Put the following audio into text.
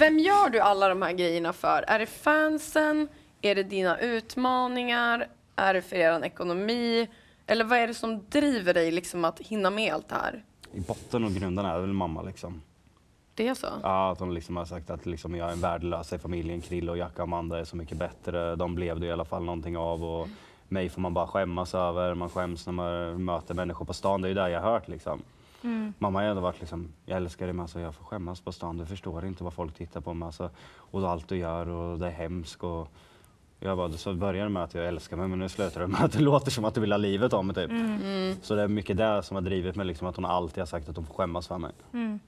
Vem gör du alla de här grejerna för? Är det fansen? Är det dina utmaningar? Är det för er ekonomi? Eller vad är det som driver dig liksom att hinna med allt det här? I botten och grunden är det väl mamma liksom. Det är så? Ja, att hon liksom har sagt att liksom jag är en värdelös i familjen. Krille och Jacka och Amanda är så mycket bättre. De blev det i alla fall någonting av. Och mig får man bara skämmas över. Man skäms när man möter människor på stan. Det är ju det jag har hört liksom. Mm. Mamma har ändå varit liksom, jag älskar dig men alltså, jag får skämmas på stan. Du förstår inte vad folk tittar på mig. Alltså, och allt du gör och det är hemskt. Och jag bara, så började med att jag älskar mig men nu slutar det med att det låter som att du vill ha livet av mig. Typ. Mm. mm. Så det är mycket det som har drivit mig, liksom, att hon alltid har sagt att hon får skämmas för mig. Mm.